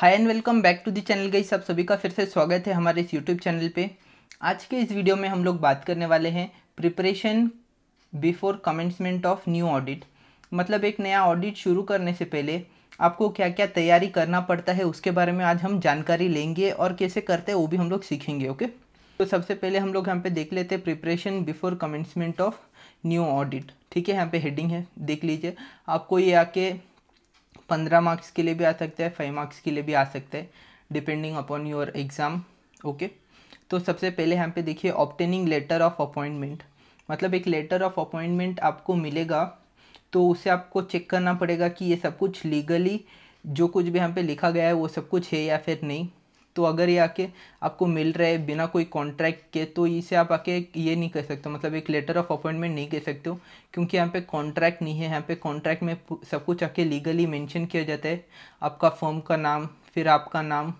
hi and welcome back to the channel गई सब सभी का फिर से स्वागत है हमारे इस यूट्यूब चैनल पे आज के इस वीडियो में हम लोग बात करने वाले हैं preparation before commencement of new audit मतलब एक नया ऑडिट शुरू करने से पहले आपको क्या क्या तैयारी करना पड़ता है उसके बारे में आज हम जानकारी लेंगे और कैसे करते हैं वो भी हम लोग सीखेंगे ओके तो सबसे पहले हम लोग यहाँ पे देख लेते हैं preparation before commencement of new audit ठीक है यहाँ पे हेडिंग है देख लीजिए आपको ये आके पंद्रह मार्क्स के लिए भी आ सकता है फाइव मार्क्स के लिए भी आ सकता है depending upon your exam okay तो सबसे पहले यहाँ पे देखिए ऑप्टेनिंग लेटर ऑफ अपॉइंटमेंट मतलब एक लेटर ऑफ अपॉइंटमेंट आपको मिलेगा तो उसे आपको चेक करना पड़ेगा कि ये सब कुछ लीगली जो कुछ भी यहाँ पे लिखा गया है वो सब कुछ है या फिर नहीं तो अगर ये आके आपको मिल रहा है बिना कोई कॉन्ट्रैक्ट के तो इसे आप आके ये नहीं कह सकते मतलब एक लेटर ऑफ अपॉइंटमेंट नहीं कह सकते हो क्योंकि यहाँ पे कॉन्ट्रैक्ट नहीं है यहाँ पे कॉन्ट्रैक्ट में सब कुछ आके लीगली मेंशन किया जाता है आपका फॉर्म का नाम फिर आपका नाम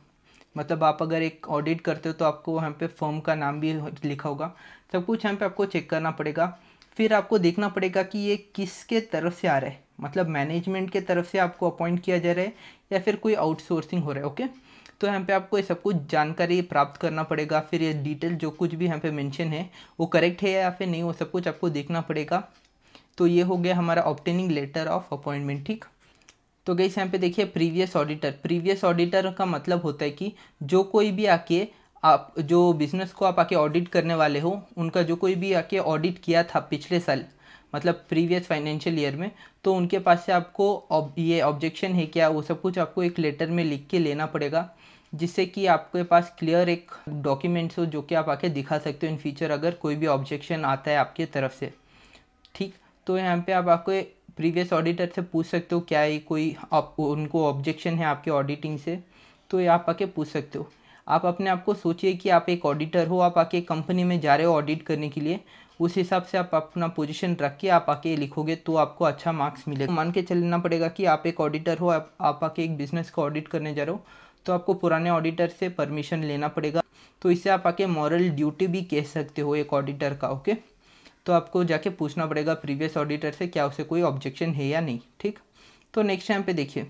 मतलब आप अगर एक ऑडिट करते हो तो आपको यहाँ पे फॉर्म का नाम भी लिखा होगा सब कुछ यहाँ पे आपको चेक करना पड़ेगा फिर आपको देखना पड़ेगा कि ये किसके तरफ से आ रहा है मतलब मैनेजमेंट के तरफ से आपको अपॉइंट किया जा रहा है या फिर कोई आउटसोर्सिंग हो रहा है ओके तो यहाँ पे आपको ये सब कुछ जानकारी प्राप्त करना पड़ेगा फिर ये डिटेल जो कुछ भी यहाँ पे मेंशन है वो करेक्ट है या फिर नहीं वो सब कुछ आपको देखना पड़ेगा तो ये हो गया हमारा ऑप्टेनिंग लेटर ऑफ अपॉइंटमेंट ठीक तो गई यहाँ पे देखिए प्रीवियस ऑडिटर प्रीवियस ऑडिटर का मतलब होता है कि जो कोई भी आके आप जो बिज़नेस को आप आके ऑडिट करने वाले हो उनका जो कोई भी आके ऑडिट किया था पिछले साल मतलब प्रीवियस फाइनेंशियल ईयर में तो उनके पास से आपको ये ऑब्जेक्शन है क्या वो सब कुछ आपको एक लेटर में लिख के लेना पड़ेगा जिससे कि आपके पास क्लियर एक डॉक्यूमेंट्स हो जो कि आप आके दिखा सकते हो इन फ्यूचर अगर कोई भी ऑब्जेक्शन आता है आपके तरफ से ठीक तो यहाँ पे आप आपको प्रीवियस ऑडिटर से पूछ सकते हो क्या ये कोई आप उनको ऑब्जेक्शन है आपके ऑडिटिंग से तो ये आप आके पूछ सकते हो आप अपने आप को सोचिए कि आप एक ऑडिटर हो आप आके कंपनी में जा रहे हो ऑडिट करने के लिए उस हिसाब से आप अपना पोजीशन रख के आप आके लिखोगे तो आपको अच्छा मार्क्स मिलेगा मान के चलना पड़ेगा कि आप एक ऑडिटर हो आप, आप आके एक बिज़नेस का ऑडिट करने जा रहे हो तो आपको पुराने ऑडिटर से परमिशन लेना पड़ेगा तो इसे आप आके मॉरल ड्यूटी भी कह सकते हो एक ऑडिटर का ओके तो आपको जाके पूछना पड़ेगा प्रीवियस ऑडिटर से क्या उसे कोई ऑब्जेक्शन है या नहीं ठीक तो नेक्स्ट टाइम पे देखिए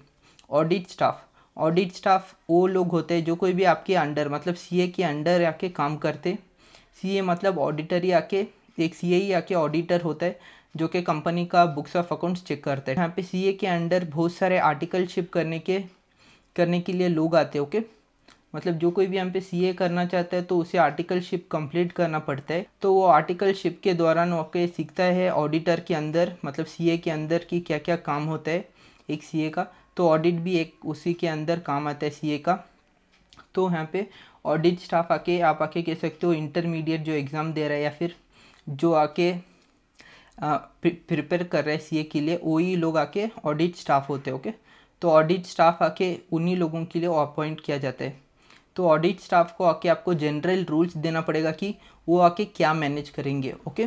ऑडिट स्टाफ ऑडिट स्टाफ वो लोग होते हैं जो कोई भी आपके अंडर मतलब सी के अंडर आके काम करते सी मतलब ऑडिटर ही आके एक सी ही आके ऑडिटर होता है जो कि कंपनी का बुक्स ऑफ अकाउंट्स चेक करते हैं यहाँ पे सी के अंडर बहुत सारे आर्टिकल शिप करने के करने के लिए लोग आते हैं ओके मतलब जो कोई भी यहाँ पे सीए करना चाहता है तो उसे आर्टिकलशिप कंप्लीट करना पड़ता है तो वो आर्टिकलशिप के दौरान वाकई सीखता है ऑडिटर के अंदर मतलब सीए के अंदर की क्या क्या काम होता है एक सीए का तो ऑडिट भी एक उसी के अंदर काम आता है सीए का तो यहाँ पे ऑडिट स्टाफ आके आप आके कह सकते हो इंटरमीडिएट जो एग्ज़ाम दे रहा है या फिर जो आके प्रिपेयर कर रहे हैं सी के लिए वही लोग आके ऑडिट स्टाफ होते हैं ओके तो ऑडिट स्टाफ आके उन्हीं लोगों के लिए अपॉइंट किया जाता है तो ऑडिट स्टाफ को आके आपको जनरल रूल्स देना पड़ेगा कि वो आके क्या मैनेज करेंगे ओके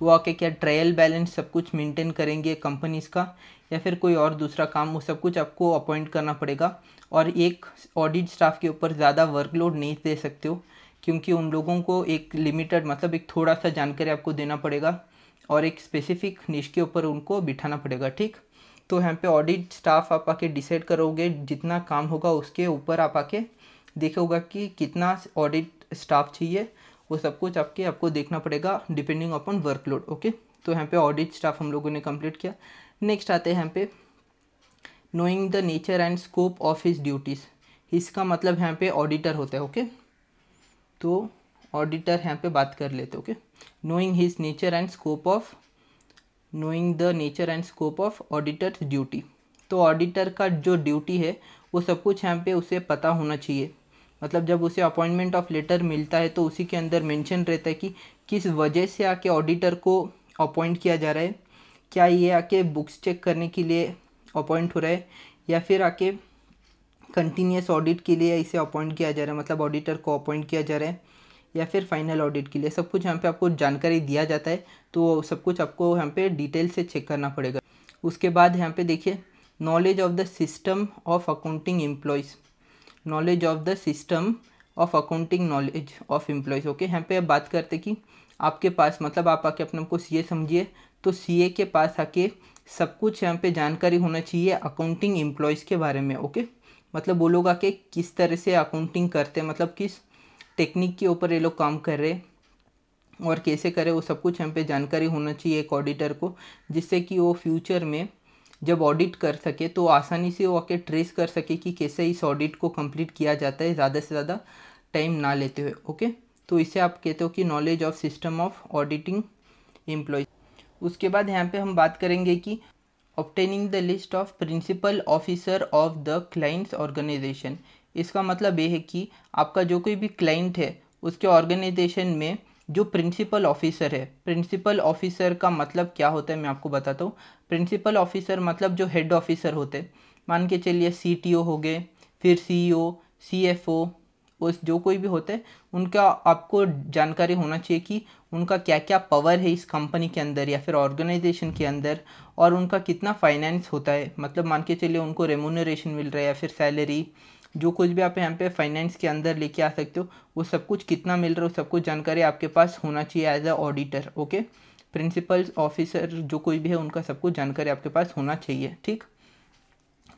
वो आके क्या ट्रायल बैलेंस सब कुछ मेंटेन करेंगे कंपनीज़ का या फिर कोई और दूसरा काम वो सब कुछ आपको अपॉइंट करना पड़ेगा और एक ऑडिट स्टाफ के ऊपर ज़्यादा वर्कलोड नहीं दे सकते हो क्योंकि उन लोगों को एक लिमिटेड मतलब एक थोड़ा सा जानकारी आपको देना पड़ेगा और एक स्पेसिफिक निश के ऊपर उनको बिठाना पड़ेगा ठीक तो यहाँ पे ऑडिट स्टाफ आप आके डिसाइड करोगे जितना काम होगा उसके ऊपर आप आके देखोगा कि कितना ऑडिट स्टाफ चाहिए वो सब कुछ आपके आपको देखना पड़ेगा डिपेंडिंग अपॉन वर्कलोड ओके तो यहाँ पे ऑडिट स्टाफ हम लोगों ने कंप्लीट किया नेक्स्ट आते हैं यहाँ पे knowing the nature and scope of his duties इसका मतलब यहाँ पे ऑडिटर होता है ओके तो ऑडिटर यहाँ पे बात कर लेते okay knowing his nature and scope of knowing the nature and scope of auditors duty तो ऑडिटर का जो ड्यूटी है वो सब कुछ यहाँ पे उसे पता होना चाहिए मतलब जब उसे अपॉइंटमेंट ऑफ लेटर मिलता है तो उसी के अंदर मेंशन रहता है कि किस वजह से आके ऑडिटर को अपॉइंट किया जा रहा है क्या ये आके बुक्स चेक करने के लिए अपॉइंट हो रहा है या फिर आके कंटिन्यूस ऑडिट के लिए इसे अपॉइंट किया जा रहा है मतलब ऑडिटर को अपॉइंट किया जा रहा है या फिर फाइनल ऑडिट के लिए सब कुछ यहाँ पे आपको जानकारी दिया जाता है तो सब कुछ आपको यहाँ पे डिटेल से चेक करना पड़ेगा उसके बाद यहाँ पे देखिए knowledge of the system of accounting employees knowledge of the system of accounting knowledge of employees okay यहाँ पे बात करते कि आपके पास मतलब आप आके अपने को सी समझिए तो सी के पास आके सब कुछ यहाँ पे जानकारी होना चाहिए अकाउंटिंग एम्प्लॉयज़ के बारे में ओके मतलब वो लोग आके किस तरह से अकाउंटिंग करते हैं मतलब किस टेक्निक के ऊपर ये लोग काम कर रहे और कैसे करें वो सब कुछ हम पे जानकारी होना चाहिए एक ऑडिटर को जिससे कि वो फ्यूचर में जब ऑडिट कर सके तो आसानी से वो आके ट्रेस कर सके कि कैसे इस ऑडिट को कंप्लीट किया जाता है ज़्यादा से ज़्यादा टाइम ना लेते हुए ओके तो इसे आप कहते हो कि knowledge of system of auditing employ उसके बाद यहाँ पे हम बात करेंगे कि obtaining the list of principal officer of the clients organization इसका मतलब ये है कि आपका जो कोई भी क्लाइंट है उसके ऑर्गेनाइजेशन में जो प्रिंसिपल ऑफिसर है प्रिंसिपल ऑफिसर का मतलब क्या होता है मैं आपको बताता हूँ प्रिंसिपल ऑफिसर मतलब जो हेड ऑफिसर होते हैं मान के चलिए सी हो गए फिर सी ओ सी एफ ओ उस जो कोई भी होते उनका आपको जानकारी होना चाहिए कि उनका क्या क्या पावर है इस कंपनी के अंदर या फिर ऑर्गेनाइजेशन के अंदर और उनका कितना फाइनेंस होता है मतलब मान के चलिए उनको रेमोनरेशन मिल रहा है या फिर सैलरी जो कुछ भी आप यहाँ पे फाइनेंस के अंदर लेके आ सकते हो वो सब कुछ कितना मिल रहा है सब कुछ जानकारी आपके पास होना चाहिए as a auditor okay principals officer जो कोई भी है उनका सब कुछ जानकारी आपके पास होना चाहिए ठीक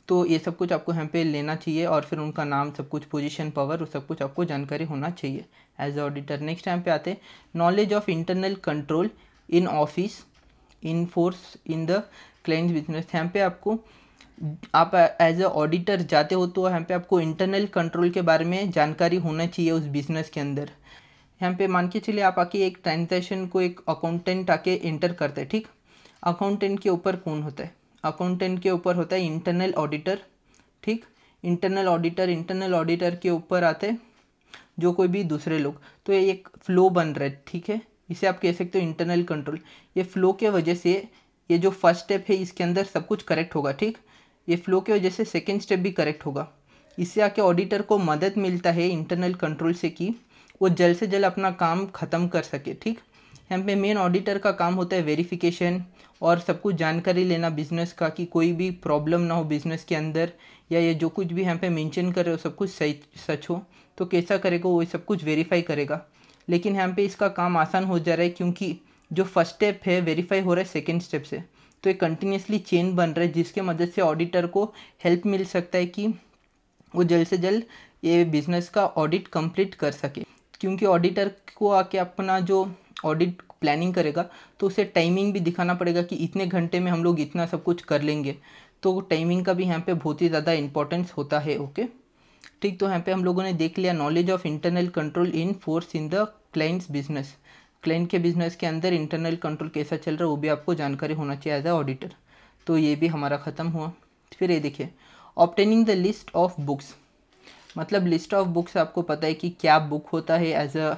तो ये सब कुछ आपको यहाँ पे लेना चाहिए और फिर उनका नाम सब कुछ पोजीशन पावर और सब कुछ आपको जानकारी होना चाहिए एज ऑडिटर नेक्स्ट टाइम पे आते knowledge of internal control in office in force in the client business यहाँ पे आपको आप एज ए ऑडिटर जाते हो तो यहाँ पे आपको इंटरनल कंट्रोल के बारे में जानकारी होना चाहिए उस बिजनेस के अंदर यहाँ पे मान के चलिए आप आके एक ट्रांजेक्शन को एक अकाउंटेंट आके एंटर करते हैं ठीक अकाउंटेंट के ऊपर कौन होता है अकाउंटेंट के ऊपर होता है इंटरनल ऑडिटर ठीक इंटरनल ऑडिटर इंटरनल ऑडिटर के ऊपर आते जो कोई भी दूसरे लोग तो ये एक फ्लो बन रहा है ठीक है इसे आप कह सकते हो इंटरनल कंट्रोल ये फ्लो के वजह से ये जो फर्स्ट स्टेप है इसके अंदर सब कुछ करेक्ट होगा ठीक ये फ्लो की वजह से सेकेंड स्टेप भी करेक्ट होगा इससे आके ऑडिटर को मदद मिलता है इंटरनल कंट्रोल से कि वो जल्द से जल्द अपना काम ख़त्म कर सके ठीक यहाँ पे मेन ऑडिटर का काम होता है वेरिफिकेशन और सब कुछ जानकारी लेना बिजनेस का कि कोई भी प्रॉब्लम ना हो बिजनेस के अंदर या ये जो कुछ भी यहाँ पे मेंशन कर रहे हो सब कुछ सही सच हो तो कैसा करेगा वो सब कुछ वेरीफाई करेगा लेकिन यहाँ पे इसका काम आसान हो जा रहा है क्योंकि जो फर्स्ट स्टेप है वेरीफाई हो रहा है सेकेंड स्टेप से तो एक कंटिन्यूसली चेन बन रहा है जिसके मदद से ऑडिटर को हेल्प मिल सकता है कि वो जल्द से जल्द ये बिज़नेस का ऑडिट कंप्लीट कर सके क्योंकि ऑडिटर को आके अपना जो ऑडिट प्लानिंग करेगा तो उसे टाइमिंग भी दिखाना पड़ेगा कि इतने घंटे में हम लोग इतना सब कुछ कर लेंगे तो टाइमिंग का भी यहाँ पे बहुत ही ज़्यादा इंपॉर्टेंस होता है ओके ठीक तो यहाँ पे हम लोगों ने देख लिया knowledge of internal control in force in the clients business client के बिजनेस के अंदर इंटरनल कंट्रोल कैसा चल रहा है वो भी आपको जानकारी होना चाहिए एज ए ऑडिटर तो ये भी हमारा ख़त्म हुआ फिर ये देखिए obtaining the list of books मतलब लिस्ट ऑफ बुक्स आपको पता है कि क्या बुक होता है एज अ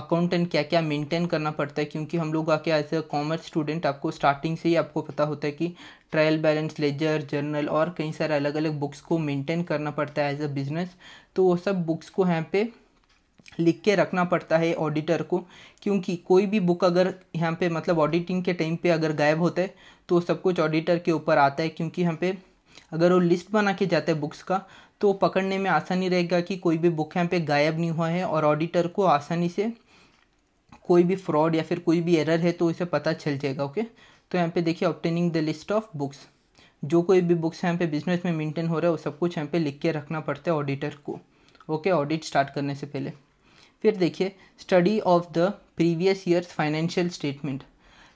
अकाउंटेंट क्या क्या मेंटेन करना पड़ता है क्योंकि हम लोग आके एज अ कॉमर्स स्टूडेंट आपको स्टार्टिंग से ही आपको पता होता है कि ट्रायल बैलेंस लेजर जर्नल और कई सारे अलग अलग बुक्स को मेंटेन करना पड़ता है एज अ बिजनेस तो वो सब बुक्स को यहाँ पे लिख के रखना पड़ता है ऑडिटर को क्योंकि कोई भी बुक अगर यहाँ पे मतलब ऑडिटिंग के टाइम पे अगर गायब होता है तो सब कुछ ऑडिटर के ऊपर आता है क्योंकि यहाँ पे अगर वो लिस्ट बना के जाता है बुक्स का तो पकड़ने में आसानी रहेगा कि कोई भी बुक यहाँ पे गायब नहीं हुआ है और ऑडिटर को आसानी से कोई भी फ्रॉड या फिर कोई भी एरर है तो उसे पता चल जाएगा ओके तो यहाँ पर देखिए obtaining the list of books जो कोई भी बुक्स यहाँ पे बिजनेस में मेनटेन हो रहा है वो सब कुछ यहाँ पर लिख के रखना पड़ता है ऑडिटर को ओके ऑडिट स्टार्ट करने से पहले फिर देखिए study of the previous years financial statement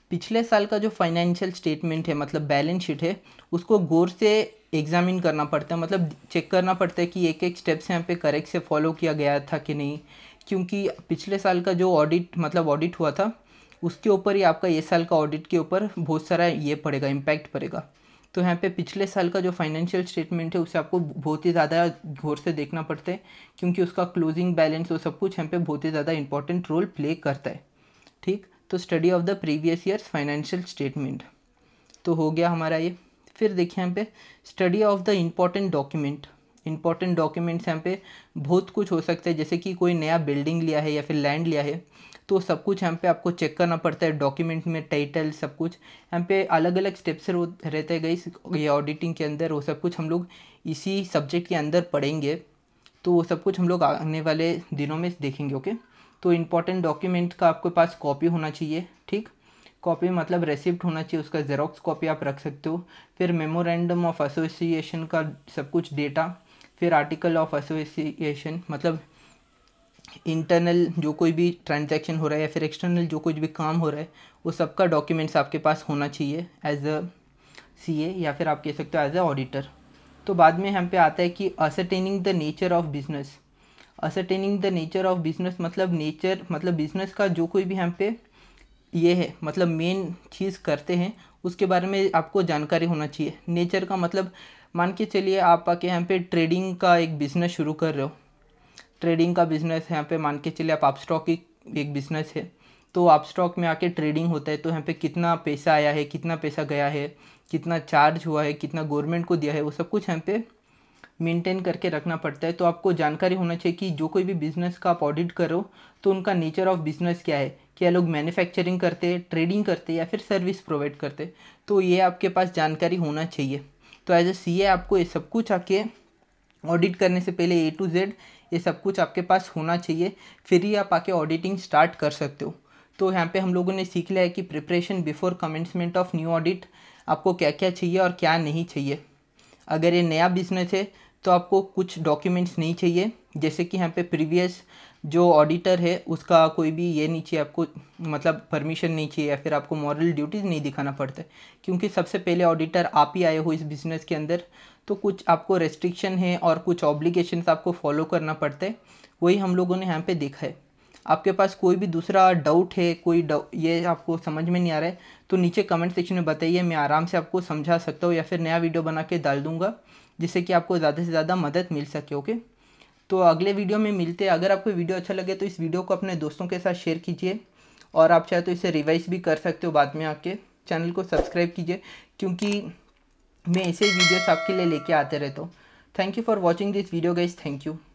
पिछले साल का जो फाइनेंशियल स्टेटमेंट है मतलब बैलेंस शीट है उसको गौर से एग्जामिन करना पड़ता है मतलब चेक करना पड़ता है कि एक एक स्टेप्स यहाँ पे करेक्ट से फॉलो किया गया था कि नहीं क्योंकि पिछले साल का जो ऑडिट मतलब ऑडिट हुआ था उसके ऊपर ही आपका ये साल का ऑडिट के ऊपर बहुत सारा ये पड़ेगा इम्पैक्ट पड़ेगा तो यहाँ पे पिछले साल का जो फाइनेंशियल स्टेटमेंट है उसे आपको बहुत ही ज़्यादा गौर से देखना पड़ता है क्योंकि उसका क्लोजिंग बैलेंस वो सब कुछ यहाँ पे बहुत ही ज़्यादा इंपॉर्टेंट रोल प्ले करता है ठीक तो study of the previous years financial statement तो हो गया हमारा ये फिर देखिए यहाँ पे study of the important document important documents यहाँ पे बहुत कुछ हो सकता है जैसे कि कोई नया बिल्डिंग लिया है या फिर लैंड लिया है तो सब कुछ यहाँ पे आपको चेक करना पड़ता है डॉक्यूमेंट में टाइटल सब कुछ यहाँ पे अलग अलग स्टेप्स रहते हैं गई ये ऑडिटिंग के अंदर वो सब कुछ हम लोग इसी सब्जेक्ट के अंदर पढ़ेंगे तो वो सब कुछ हम लोग आने वाले दिनों में देखेंगे ओके तो इम्पॉर्टेंट डॉक्यूमेंट का आपके पास कॉपी होना चाहिए ठीक कॉपी मतलब रेसिप्ट होना चाहिए उसका जेरोक्स कॉपी आप रख सकते हो फिर मेमोरेंडम ऑफ एसोसिएशन का सब कुछ डेटा फिर आर्टिकल ऑफ एसोसिएशन मतलब इंटरनल जो कोई भी ट्रांजैक्शन हो रहा है या फिर एक्सटर्नल जो कुछ भी काम हो रहा है वो सबका डॉक्यूमेंट्स आपके पास होना चाहिए एज अ सी ए या फिर आप कह सकते हो एज अ ऑडिटर तो बाद में हम पे आता है कि ascertaining the nature of business ascertaining the nature of business मतलब नेचर मतलब बिजनेस का जो कोई भी हम पे ये है मतलब मेन चीज़ करते हैं उसके बारे में आपको जानकारी होना चाहिए नेचर का मतलब मान के चलिए आप आके यहाँ पे ट्रेडिंग का एक बिज़नेस शुरू कर रहे हो ट्रेडिंग का बिजनेस है यहाँ पे मान के चलिए आप आप स्टॉक ही एक बिजनेस है तो आप स्टॉक में आके ट्रेडिंग होता है तो यहाँ पे कितना पैसा आया है कितना पैसा गया है कितना चार्ज हुआ है कितना गवर्नमेंट को दिया है वो सब कुछ यहाँ पे मेंटेन करके रखना पड़ता है तो आपको जानकारी होना चाहिए कि जो कोई भी बिज़नेस का आप ऑडिट करो तो उनका नेचर ऑफ बिज़नेस क्या है क्या लोग मैन्युफैक्चरिंग करते ट्रेडिंग करते या फिर सर्विस प्रोवाइड करते तो ये आपके पास जानकारी होना चाहिए तो एज ए सी आपको ये सब कुछ आके ऑडिट करने से पहले ए टू जेड ये सब कुछ आपके पास होना चाहिए फिर ही आप आके ऑडिटिंग स्टार्ट कर सकते हो तो यहाँ पे हम लोगों ने सीख लिया है कि preparation before commencement of new audit आपको क्या क्या चाहिए और क्या नहीं चाहिए अगर ये नया बिजनेस है तो आपको कुछ डॉक्यूमेंट्स नहीं चाहिए जैसे कि यहाँ पे प्रीवियस जो ऑडिटर है उसका कोई भी ये नहीं चाहिए आपको मतलब परमिशन नहीं चाहिए या फिर आपको मॉरल ड्यूटीज़ नहीं दिखाना पड़ता क्योंकि सबसे पहले ऑडिटर आप ही आए हो इस बिज़नेस के अंदर तो कुछ आपको रेस्ट्रिक्शन है और कुछ ऑब्लिगेशन आपको फॉलो करना पड़ता है वही हम लोगों ने यहाँ पे देखा है आपके पास कोई भी दूसरा डाउट है कोई ये आपको समझ में नहीं आ रहा है तो नीचे कमेंट सेक्शन में बताइए मैं आराम से आपको समझा सकता हूँ या फिर नया वीडियो बना के डाल दूँगा जिससे कि आपको ज़्यादा से ज़्यादा मदद मिल सके ओके तो अगले वीडियो में मिलते हैं अगर आपको वीडियो अच्छा लगे तो इस वीडियो को अपने दोस्तों के साथ शेयर कीजिए और आप चाहे तो इसे रिवाइज भी कर सकते हो बाद में आके चैनल को सब्सक्राइब कीजिए क्योंकि मैं ऐसे ही वीडियोस आपके लिए लेके आते रहता हूँ thank you for watching this video guys thank you